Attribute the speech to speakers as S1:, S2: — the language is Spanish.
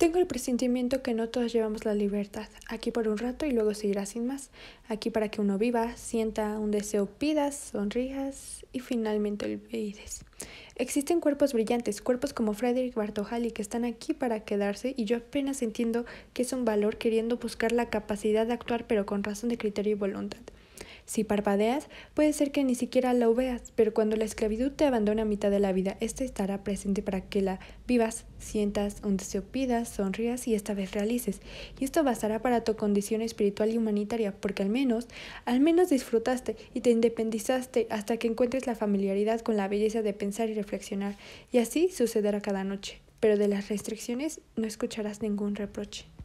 S1: Tengo el presentimiento que no todos llevamos la libertad, aquí por un rato y luego seguirá sin más, aquí para que uno viva, sienta un deseo, pidas, sonrías y finalmente olvides. Existen cuerpos brillantes, cuerpos como Frederick Bartojali que están aquí para quedarse y yo apenas entiendo que es un valor queriendo buscar la capacidad de actuar pero con razón de criterio y voluntad. Si parpadeas, puede ser que ni siquiera lo veas, pero cuando la esclavitud te abandona a mitad de la vida, esta estará presente para que la vivas, sientas donde se pidas, sonrías y esta vez realices. Y esto bastará para tu condición espiritual y humanitaria, porque al menos, al menos disfrutaste y te independizaste hasta que encuentres la familiaridad con la belleza de pensar y reflexionar. Y así sucederá cada noche, pero de las restricciones no escucharás ningún reproche.